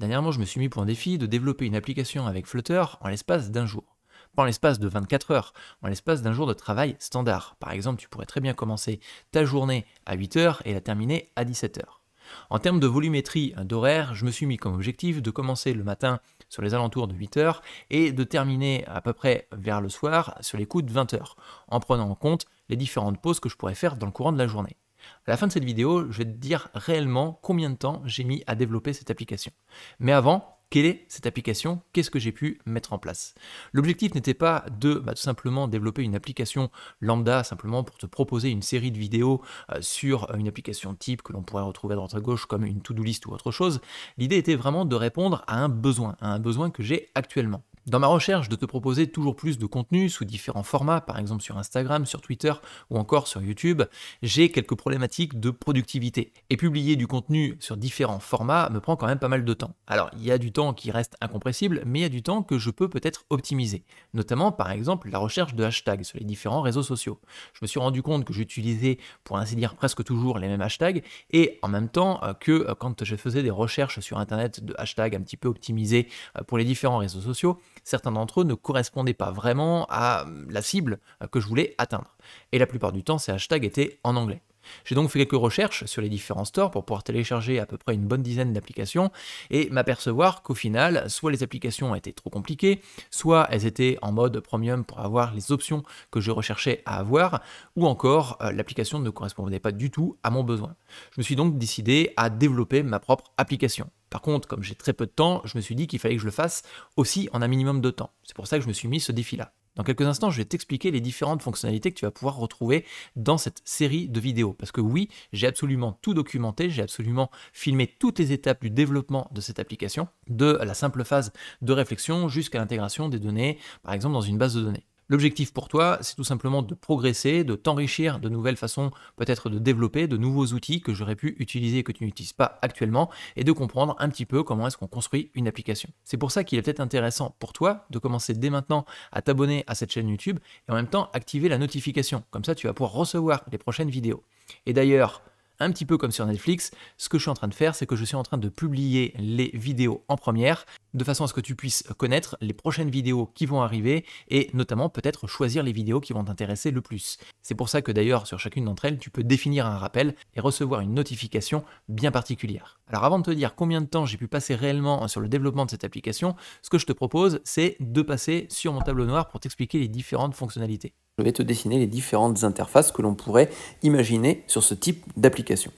Dernièrement, je me suis mis pour un défi de développer une application avec Flutter en l'espace d'un jour. Pas en l'espace de 24 heures, en l'espace d'un jour de travail standard. Par exemple, tu pourrais très bien commencer ta journée à 8 heures et la terminer à 17 heures. En termes de volumétrie euh, d'horaire, je me suis mis comme objectif de commencer le matin sur les alentours de 8 heures et de terminer à peu près vers le soir sur les coups de 20h, en prenant en compte les différentes pauses que je pourrais faire dans le courant de la journée. À la fin de cette vidéo, je vais te dire réellement combien de temps j'ai mis à développer cette application. Mais avant, quelle est cette application Qu'est-ce que j'ai pu mettre en place L'objectif n'était pas de bah, tout simplement développer une application lambda simplement pour te proposer une série de vidéos euh, sur euh, une application type que l'on pourrait retrouver à droite à gauche comme une to-do list ou autre chose. L'idée était vraiment de répondre à un besoin, à un besoin que j'ai actuellement. Dans ma recherche de te proposer toujours plus de contenu sous différents formats, par exemple sur Instagram, sur Twitter ou encore sur YouTube, j'ai quelques problématiques de productivité. Et publier du contenu sur différents formats me prend quand même pas mal de temps. Alors il y a du temps qui reste incompressible, mais il y a du temps que je peux peut-être optimiser, notamment par exemple la recherche de hashtags sur les différents réseaux sociaux. Je me suis rendu compte que j'utilisais pour ainsi dire presque toujours les mêmes hashtags et en même temps euh, que euh, quand je faisais des recherches sur Internet de hashtags un petit peu optimisés euh, pour les différents réseaux sociaux, certains d'entre eux ne correspondaient pas vraiment à hum, la cible euh, que je voulais atteindre. Et la plupart du temps, ces hashtags étaient en anglais. J'ai donc fait quelques recherches sur les différents stores pour pouvoir télécharger à peu près une bonne dizaine d'applications et m'apercevoir qu'au final, soit les applications étaient trop compliquées, soit elles étaient en mode premium pour avoir les options que je recherchais à avoir, ou encore euh, l'application ne correspondait pas du tout à mon besoin. Je me suis donc décidé à développer ma propre application. Par contre, comme j'ai très peu de temps, je me suis dit qu'il fallait que je le fasse aussi en un minimum de temps. C'est pour ça que je me suis mis ce défi-là. Dans quelques instants, je vais t'expliquer les différentes fonctionnalités que tu vas pouvoir retrouver dans cette série de vidéos. Parce que oui, j'ai absolument tout documenté, j'ai absolument filmé toutes les étapes du développement de cette application, de la simple phase de réflexion jusqu'à l'intégration des données, par exemple dans une base de données. L'objectif pour toi, c'est tout simplement de progresser, de t'enrichir de nouvelles façons, peut-être de développer de nouveaux outils que j'aurais pu utiliser et que tu n'utilises pas actuellement, et de comprendre un petit peu comment est-ce qu'on construit une application. C'est pour ça qu'il est peut-être intéressant pour toi de commencer dès maintenant à t'abonner à cette chaîne YouTube et en même temps activer la notification. Comme ça, tu vas pouvoir recevoir les prochaines vidéos. Et d'ailleurs, un petit peu comme sur Netflix, ce que je suis en train de faire, c'est que je suis en train de publier les vidéos en première de façon à ce que tu puisses connaître les prochaines vidéos qui vont arriver et notamment peut-être choisir les vidéos qui vont t'intéresser le plus. C'est pour ça que d'ailleurs sur chacune d'entre elles, tu peux définir un rappel et recevoir une notification bien particulière. Alors avant de te dire combien de temps j'ai pu passer réellement sur le développement de cette application, ce que je te propose, c'est de passer sur mon tableau noir pour t'expliquer les différentes fonctionnalités. Je vais te dessiner les différentes interfaces que l'on pourrait imaginer sur ce type d'application.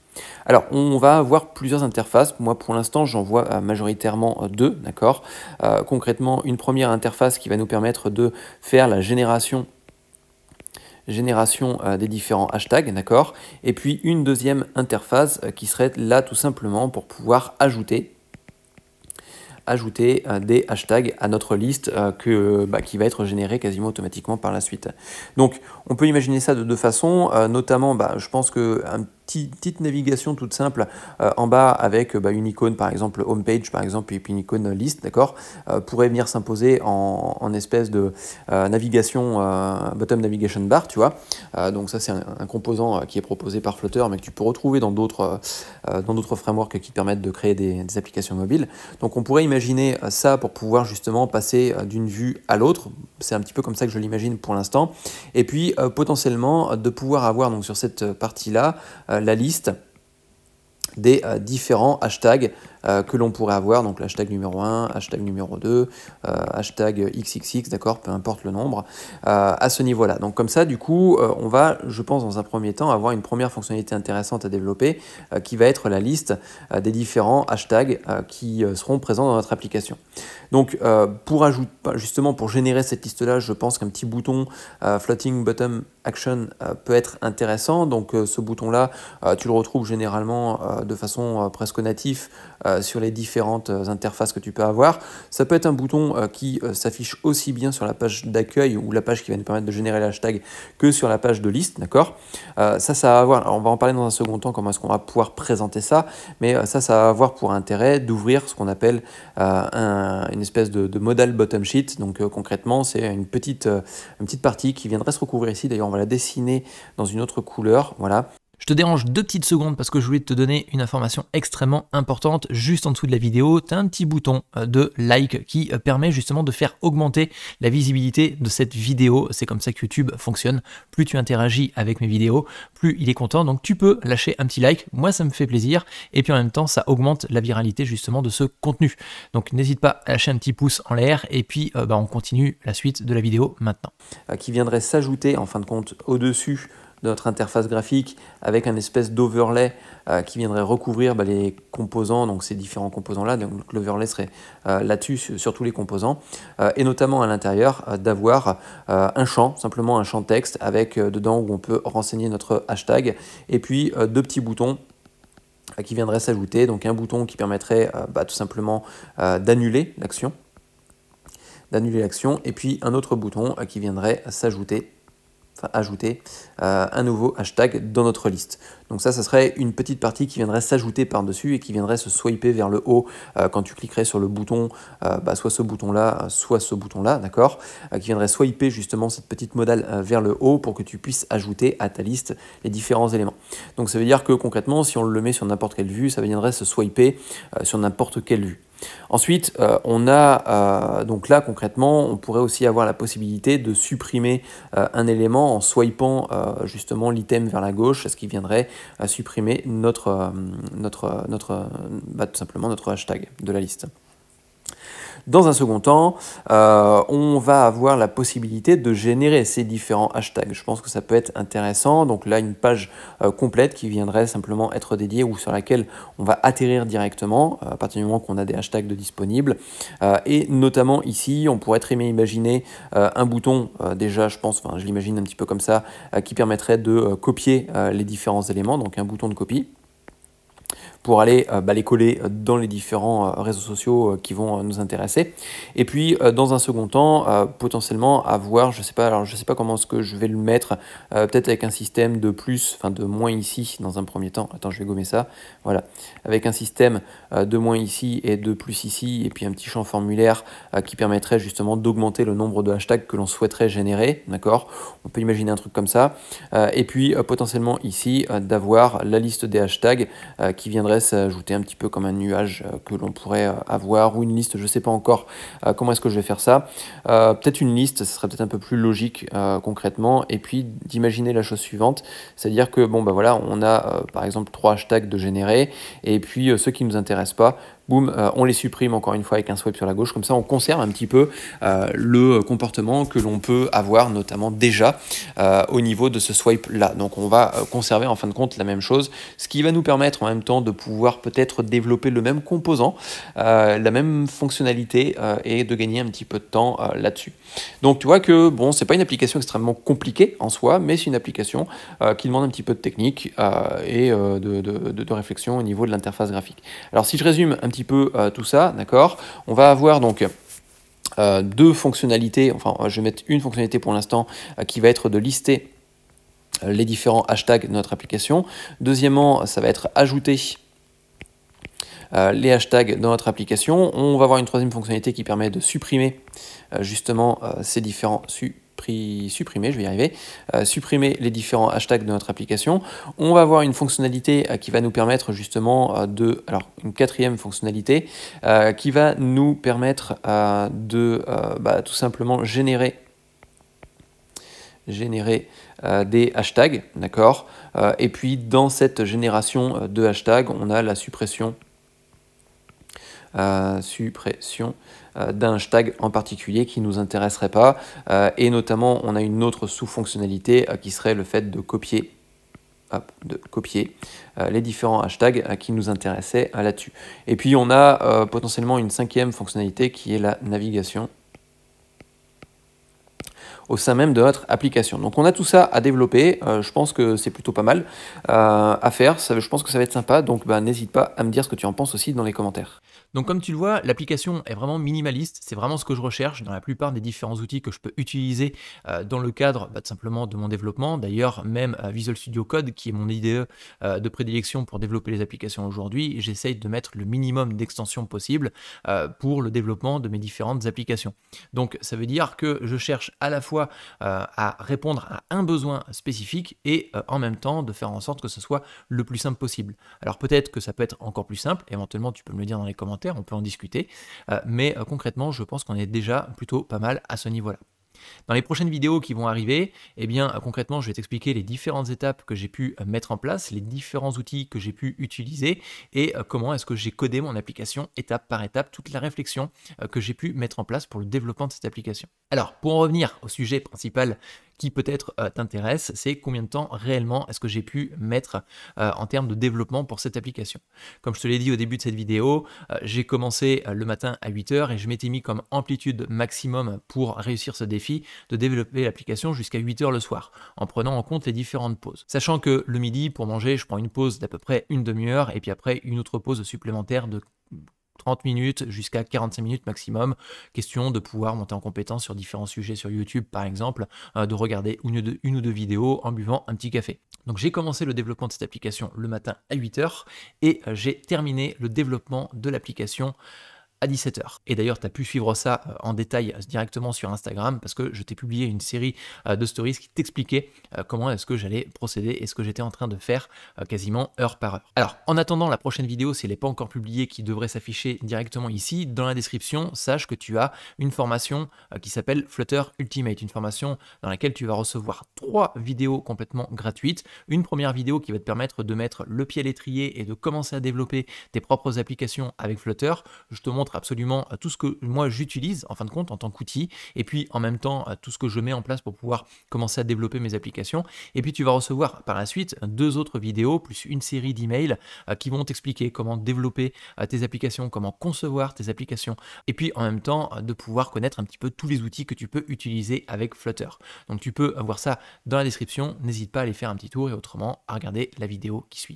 Alors, on va avoir plusieurs interfaces. Moi, pour l'instant, j'en vois euh, majoritairement euh, deux, d'accord euh, concrètement, une première interface qui va nous permettre de faire la génération génération euh, des différents hashtags, d'accord Et puis une deuxième interface euh, qui serait là tout simplement pour pouvoir ajouter ajouter des hashtags à notre liste que, bah, qui va être générée quasiment automatiquement par la suite. Donc on peut imaginer ça de deux façons, notamment bah, je pense que un petite navigation toute simple euh, en bas avec euh, bah, une icône par exemple home page par exemple et puis une icône euh, liste d'accord pourrait venir s'imposer en, espèce de navigation bottom navigation bar tu vois donc ça c'est un, composant qui est proposé par Flutter mais que tu peux retrouver dans d'autres dans d'autres frameworks qui permettent de créer des, des, applications mobiles donc on pourrait imaginer ça pour pouvoir justement passer d'une vue à l'autre c'est un petit peu comme ça que je l'imagine pour l'instant et puis potentiellement de pouvoir avoir donc sur cette partie là euh, la liste des euh, différents hashtags euh, que l'on pourrait avoir, donc l'hashtag numéro 1, hashtag numéro 2, hashtag XXX, d'accord, peu importe le nombre, à ce niveau-là. Donc comme ça, du coup, on va, je pense, dans un premier temps, avoir une première fonctionnalité intéressante à développer, qui va être la liste des différents hashtags qui seront présents dans notre application. Donc pour ajouter, justement, pour générer cette liste-là, je pense qu'un petit bouton floating bottom Action euh, peut être intéressant. Donc euh, ce bouton-là, euh, tu le retrouves généralement de façon presque natif sur les différentes interfaces que tu peux avoir. Ça peut être un bouton qui s'affiche aussi bien sur la page d'accueil ou la page qui va nous permettre de générer l'hashtag que sur la page de liste, d'accord Ça, ça va avoir, on va en parler dans un second temps, comment est-ce qu'on va pouvoir présenter ça, mais ça, ça va avoir pour intérêt d'ouvrir ce qu'on appelle une espèce de, modal bottom sheet. Donc concrètement, c'est une petite, une petite partie qui viendrait se recouvrir ici. D'ailleurs, on va la dessiner dans une autre couleur, voilà. Je te dérange deux petites secondes parce que je voulais te donner une information extrêmement importante. Juste en dessous de la vidéo, tu as un petit bouton euh, de like qui euh, permet justement de faire augmenter la visibilité de cette vidéo. C'est comme ça que YouTube fonctionne. Plus tu interagis avec mes vidéos, plus il est content. Donc tu peux lâcher un petit like. Moi, ça me fait plaisir. Et puis en même temps, ça augmente la viralité justement de ce contenu. Donc n'hésite pas à lâcher un petit pouce en l'air. Et puis euh, bah, on continue la suite de la vidéo maintenant. Qui viendrait s'ajouter en fin de compte au-dessus notre interface graphique avec un espèce d'overlay euh, qui viendrait recouvrir bah, les composants, donc ces différents composants-là. Donc l'overlay serait euh, là-dessus sur, tous les composants euh, et notamment à l'intérieur d'avoir un champ, simplement un champ texte avec dedans où on peut renseigner notre hashtag et puis deux petits boutons qui viendraient s'ajouter, donc un bouton qui permettrait bah, tout simplement d'annuler l'action d'annuler l'action et puis un autre bouton qui viendrait s'ajouter enfin ajouter euh, un nouveau hashtag dans notre liste. Donc ça, ça serait une petite partie qui viendrait s'ajouter par-dessus et qui viendrait se swiper vers le haut euh, quand tu cliquerais sur le bouton, euh, bah, soit ce bouton-là, soit ce bouton-là, d'accord Qui viendrait swiper justement cette petite modale vers le haut pour que tu puisses ajouter à ta liste les différents éléments. Donc ça veut dire que concrètement, si on le met sur n'importe quelle vue, ça viendrait se swiper sur n'importe quelle vue. Ensuite, euh, on a, euh, donc là concrètement, on pourrait aussi avoir la possibilité de supprimer euh, un élément en swipant justement l'item vers la gauche, ce qui viendrait à supprimer notre, bah, tout simplement notre hashtag de la liste. Dans un second temps, euh, on va avoir la possibilité de générer ces différents hashtags. Je pense que ça peut être intéressant. Donc là, une page euh, complète qui viendrait simplement être dédiée ou sur laquelle on va atterrir directement euh, à partir du moment qu'on a des hashtags de disponibles. et notamment ici, on pourrait très bien imaginer un bouton déjà, je pense, enfin je l'imagine un petit peu comme ça, qui permettrait de copier les différents éléments, donc un bouton de copie pour aller euh, bah, les coller euh, dans les différents euh, réseaux sociaux qui vont nous intéresser. Et puis, dans un second temps, potentiellement avoir, je sais pas, alors je sais pas comment est-ce que je vais le mettre, peut-être avec un système de plus, enfin de moins ici dans un premier temps. Attends, je vais gommer ça. Voilà, avec un système de moins ici et de plus ici, et puis un petit champ formulaire qui permettrait justement d'augmenter le nombre de hashtags que l'on souhaiterait générer, d'accord On peut imaginer un truc comme ça. et puis potentiellement ici d'avoir la liste des hashtags qui viendrait ajouter un petit peu comme un nuage euh, que l'on pourrait euh, avoir ou une liste, je sais pas encore euh, comment est-ce que je vais faire ça. peut-être une liste, ce serait peut-être un peu plus logique concrètement et puis d'imaginer la chose suivante, c'est-à-dire que bon bah voilà, on a par exemple trois hashtags de générer et puis ceux qui ne nous intéressent pas, boum, euh, on les supprime encore une fois avec un swipe sur la gauche. Comme ça, on conserve un petit peu euh, le comportement que l'on peut avoir, notamment déjà euh, au niveau de ce swipe-là. Donc, on va conserver en fin de compte la même chose, ce qui va nous permettre en même temps de pouvoir peut-être développer le même composant, la même fonctionnalité et de gagner un petit peu de temps là-dessus. Donc, tu vois que bon, c'est pas une application extrêmement compliquée en soi, mais c'est une application qui demande un petit peu de technique et de, de, réflexion au niveau de l'interface graphique. Alors, si je résume un petit peu euh, tout ça, d'accord On va avoir donc euh, deux fonctionnalités, enfin euh, je vais mettre une fonctionnalité pour l'instant qui va être de lister les différents hashtags de notre application. Deuxièmement, ça va être ajouter les hashtags dans notre application. On va avoir une troisième fonctionnalité qui permet de supprimer justement ces différents su supprimer, je vais y arriver, euh, supprimer les différents hashtags de notre application. On va avoir une fonctionnalité euh, qui va nous permettre justement euh, de, alors une quatrième fonctionnalité, qui va nous permettre de bah, tout simplement générer générer des hashtags, d'accord Et puis dans cette génération de hashtags, on a la suppression suppression euh, d'un hashtag en particulier qui ne nous intéresserait pas. Euh, et notamment, on a une autre sous-fonctionnalité euh, qui serait le fait de copier de copier les différents hashtags qui nous intéressaient là-dessus. Et puis on a potentiellement une cinquième fonctionnalité qui est la navigation au sein même de notre application. Donc on a tout ça à développer, euh, je pense que c'est plutôt pas mal euh, à faire, ça, je pense que ça va être sympa, donc bah, n'hésite pas à me dire ce que tu en penses aussi dans les commentaires. Donc comme tu le vois, l'application est vraiment minimaliste, c'est vraiment ce que je recherche dans la plupart des différents outils que je peux utiliser euh, dans le cadre bah, simplement de mon développement. D'ailleurs, même Visual Studio Code, qui est mon IDE de prédilection pour développer les applications aujourd'hui, j'essaye de mettre le minimum d'extensions possible pour le développement de mes différentes applications. Donc ça veut dire que je cherche à la fois euh, à répondre à un besoin spécifique et euh, en même temps de faire en sorte que ce soit le plus simple possible. Alors peut-être que ça peut être encore plus simple, éventuellement tu peux me le dire dans les commentaires, on peut en discuter, euh, mais concrètement je pense qu'on est déjà plutôt pas mal à ce niveau-là. Dans les prochaines vidéos qui vont arriver, eh bien euh, concrètement, je vais t'expliquer les différentes étapes que j'ai pu euh, mettre en place, les différents outils que j'ai pu utiliser et euh, comment est-ce que j'ai codé mon application étape par étape, toute la réflexion que j'ai pu mettre en place pour le développement de cette application. Alors, pour en revenir au sujet principal qui peut-être euh, t'intéresse, c'est combien de temps réellement est-ce que j'ai pu mettre euh, en termes de développement pour cette application. Comme je te l'ai dit au début de cette vidéo, euh, j'ai commencé le matin à 8h et je m'étais mis comme amplitude maximum pour réussir ce défi de développer l'application jusqu'à 8h le soir, en prenant en compte les différentes pauses. Sachant que le midi, pour manger, je prends une pause d'à peu près une demi-heure et puis après une autre pause supplémentaire de 30 minutes jusqu'à 45 minutes maximum. Question de pouvoir monter en compétence sur différents sujets sur YouTube, par exemple, euh, de regarder une ou, deux, une ou deux vidéos en buvant un petit café. Donc j'ai commencé le développement de cette application le matin à 8h et euh, j'ai terminé le développement de l'application 17h. Et d'ailleurs, tu as pu suivre ça euh, en détail euh, directement sur Instagram parce que je t'ai publié une série euh, de stories qui t'expliquaient comment est-ce que j'allais procéder et ce que j'étais en train de faire quasiment heure par heure. Alors, en attendant la prochaine vidéo, si elle n'est pas encore publiée, qui devrait s'afficher directement ici, dans la description, sache que tu as une formation qui s'appelle Flutter Ultimate, une formation dans laquelle tu vas recevoir trois vidéos complètement gratuites. Une première vidéo qui va te permettre de mettre le pied à l'étrier et de commencer à développer tes propres applications avec Flutter. Je te montre absolument absolument euh, tout ce que moi j'utilise en fin de compte en tant qu'outil et puis en même temps euh, tout ce que je mets en place pour pouvoir commencer à développer mes applications. Et puis tu vas recevoir par la suite deux autres vidéos plus une série d'emails euh, qui vont t'expliquer comment développer tes applications, comment concevoir tes applications et puis en même temps de pouvoir connaître un petit peu tous les outils que tu peux utiliser avec Flutter. Donc tu peux avoir ça dans la description, n'hésite pas à aller faire un petit tour et autrement à regarder la vidéo qui suit.